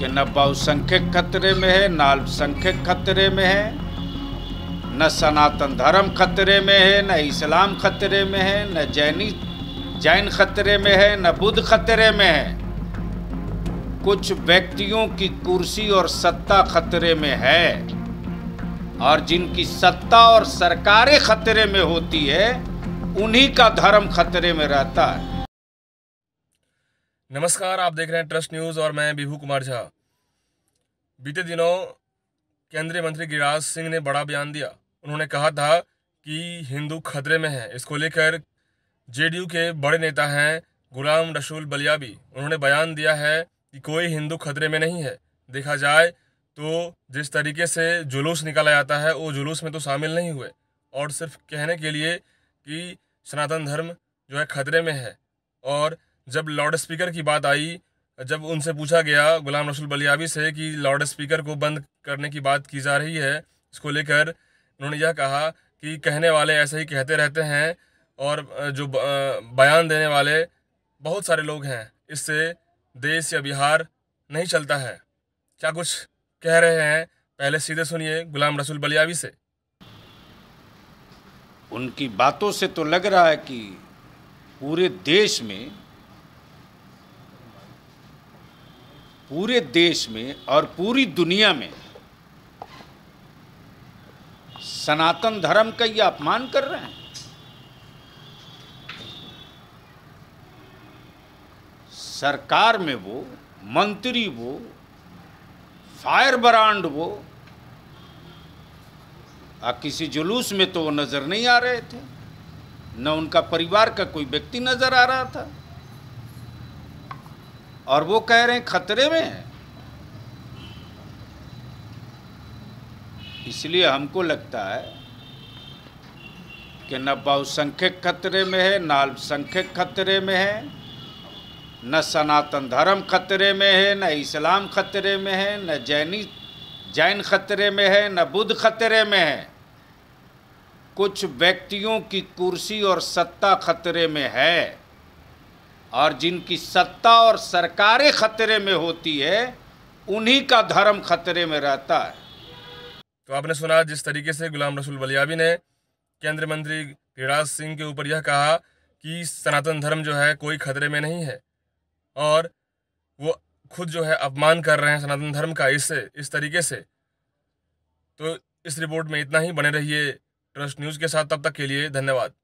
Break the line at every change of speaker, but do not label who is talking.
कि न बहुसंख्यक खतरे में है न अल्पसंख्यक खतरे में है न सनातन धर्म खतरे में है न इस्लाम खतरे में है न जैनी जैन खतरे में है न बुद्ध खतरे में है कुछ व्यक्तियों की कुर्सी और सत्ता खतरे में है और जिनकी सत्ता और सरकारें खतरे में होती है उन्हीं का धर्म खतरे में रहता है
नमस्कार आप देख रहे हैं ट्रस्ट न्यूज़ और मैं विभू कुमार झा बीते दिनों केंद्रीय मंत्री गिरिराज सिंह ने बड़ा बयान दिया उन्होंने कहा था कि हिंदू खतरे में है इसको लेकर जेडीयू के बड़े नेता हैं गुलाम रसूल बलिया भी उन्होंने बयान दिया है कि कोई हिंदू खतरे में नहीं है देखा जाए तो जिस तरीके से जुलूस निकाला जाता है वो जुलूस में तो शामिल नहीं हुए और सिर्फ कहने के लिए कि सनातन धर्म जो है खतरे में है और जब लाउड स्पीकर की बात आई जब उनसे पूछा गया गुलाम रसूल बलियावी से कि लाउड स्पीकर को बंद करने की बात की जा रही है इसको लेकर उन्होंने यह कहा कि कहने वाले ऐसे ही कहते रहते हैं और जो बयान देने वाले बहुत सारे लोग हैं इससे देश या बिहार नहीं चलता है क्या कुछ कह रहे हैं पहले सीधे सुनिए गुलाम रसूल बलियावी से
उनकी बातों से तो लग रहा है कि पूरे देश में पूरे देश में और पूरी दुनिया में सनातन धर्म का ये अपमान कर रहे हैं सरकार में वो मंत्री वो फायर ब्रांड वो आ किसी जुलूस में तो वो नज़र नहीं आ रहे थे न उनका परिवार का कोई व्यक्ति नज़र आ रहा था और वो कह रहे हैं खतरे में है इसलिए हमको लगता है कि न बहुसंख्यक खतरे में है न अल्पसंख्यक खतरे में है न सनातन धर्म खतरे में है न इस्लाम खतरे में है न जैनी जैन खतरे में है न बुद्ध खतरे में है कुछ व्यक्तियों की कुर्सी और सत्ता खतरे में है और जिनकी सत्ता और सरकारें खतरे में होती है उन्हीं का धर्म खतरे में रहता है
तो आपने सुना जिस तरीके से गुलाम रसूल बलियाबी ने केंद्रीय मंत्री गिरिराज सिंह के ऊपर यह कहा कि सनातन धर्म जो है कोई खतरे में नहीं है और वो खुद जो है अपमान कर रहे हैं सनातन धर्म का इससे इस तरीके से तो इस रिपोर्ट में इतना ही बने रहिए ट्रस्ट न्यूज़ के साथ तब तक के लिए धन्यवाद